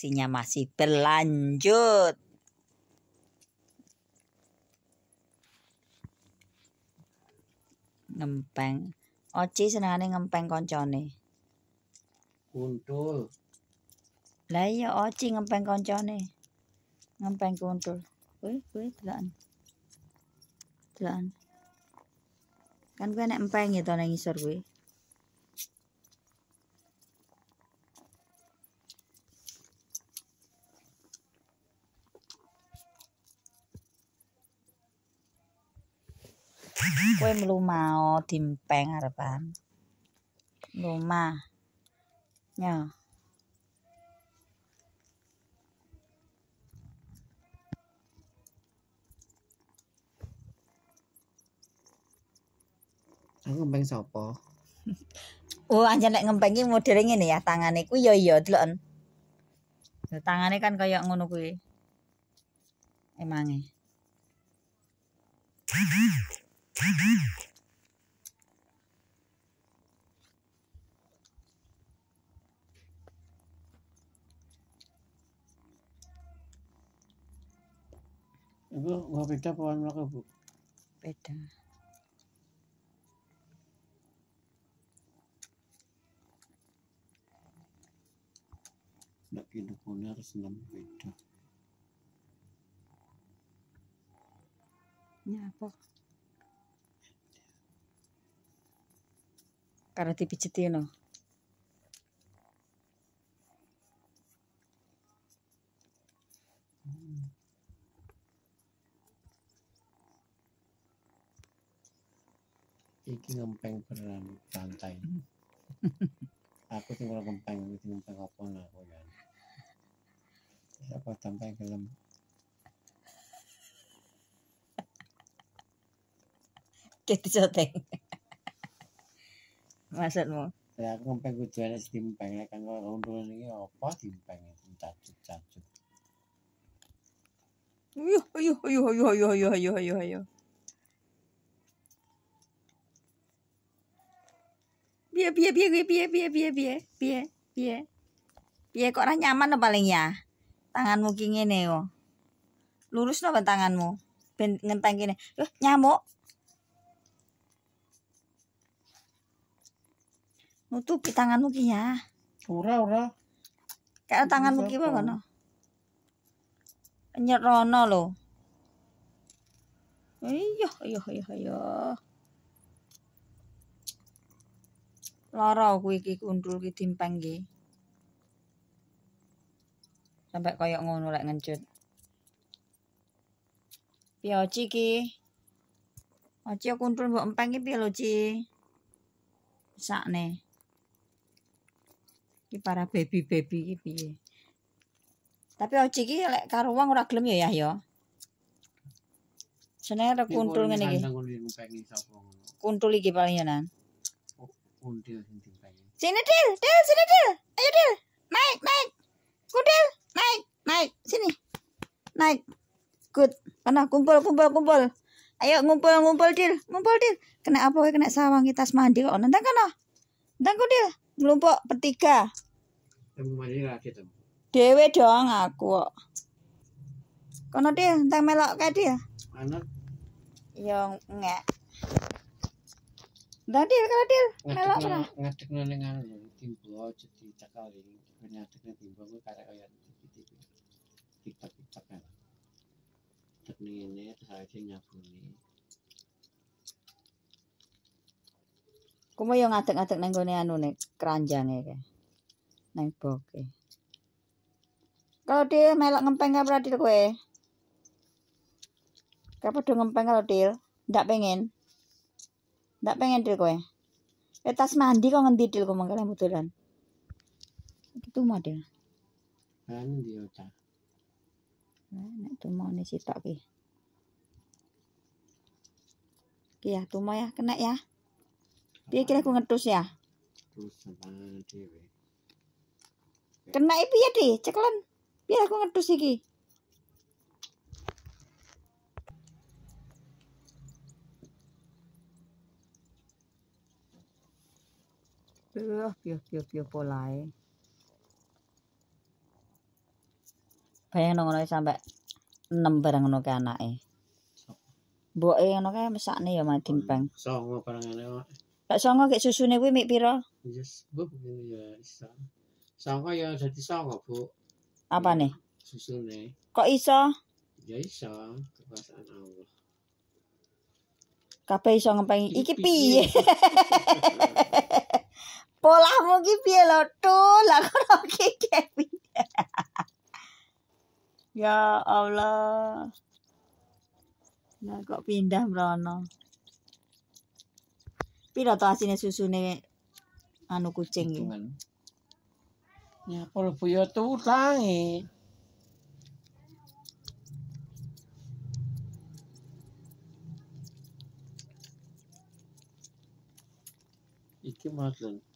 aksinya masih berlanjut. Ngempeng. Oci senengane ngempeng koncone. Kuntul. Lah iya Oci ngempeng koncone. Ngempeng kuntul. Kuwi kuwi telan, telan. Kan gue nek empeng ya to nang kowe mlu mau dimpeng arepan rumah ya aku mbeng sapa oh anjane lek ngempeng iki modele ngene ya tangane ku ya iya deloken tangane kan kaya ngono kuwi emange Ibu, gua pita apa warna Bu? Pita. Nak pohonnya harus enam Ini apa? Karena karo oh. no. Iki ngempeng beneran pantai. aku tinggal ngempeng, ngempeng apa aku ya. Siapa ya, sampai gelem kayak disoteng maksudmu ya aku ngempeng kudu enek timpeng nek ya, kanggo rondo iki apa timpeng cacut-cacut Yuh, yuh, yuh, yuh, yuh, yuh, yuh, yuh, yuh. Piye piye piye piye piye piye piye piye piye. Piye kok ora nyaman no paling ya. Tanganmu ki ngene yo. Oh. Lurus no tanganmu. Ben ngenteng kene. Loh, nyamuk. nutupi tanganmu ki ya ora ora kayak tanganmu ki apa no nyerono lo iya iya iya iya lara aku iki kundul ki timpeng ki sampai koyok ngono lek ngencut piye oci ki oci kundul mbok empeng ki piye lo ci sakne ini para baby-baby ini. piye. Tapi Oji ki lek karo wong ora gelem ya ya yo. Seneng rek iya, kuntul ngene iki. Kuntul iki paling ya, nan. Oh, kuntil sing Sini Dil, Dil, sini Dil. Ayo Dil. Naik, naik. Kuntil, naik, naik. Sini. Naik. Good. Kena kumpul, kumpul, kumpul. Ayo ngumpul, ngumpul Dil. Ngumpul Dil. Kena apa kena sawang kita tas mandi kok. kan kana. nanti kudil Nglumpuk bertiga. Temu mari kita. Dewe dong aku kok. Kono dia entang melok kae dia. Anak. Ya ngek. Ndak dia kalau dia melok mana? Ngadekno ning anu timbo oh, aja dicakali. Penyakitnya timbo kuwi karek kaya titik-titik. Titik-titik. Tek ngene terus aja nyabuni. Kumo yo ngadeg-ngadeg nang gone keranjang keranjang iki. Nang boke. Kalau dia melak ngempeng gak berarti kowe. Kapan do ngempeng kalau dia? Ndak pengen. Ndak pengen dil kowe. Eh tas mandi kok ngendi dil kok mangkale mutulan. Itu mah dil. Kan dia otak. Nah, nek tumo ne sitok ki. Ki ya mau ya kena ya. Dia kira aku ngetus ya? Kena ibu ya deh, ceklen. Biar aku ngedus iki. piyo piyo piyo polai. Bayang ngono sampai enam barang ngono ke anake. Mboke ngono kae nih ya madin bang. barang bareng ngene Pak Songo kayak susune gue mik piro? Yes, Bu, ya isa. Songo ya dadi songo, Bu. Apa nih? Ya, susune. Kok iso? Ya iso, kekuasaan Allah. Kabeh iso ngapain? Iki piye? mau ki piye lo. tuh, Lah kok kepi. Ya Allah. Nah, kok pindah bro? Piro to asine susune anu kucing iki? Ya pol buyo tutang e. Iki mah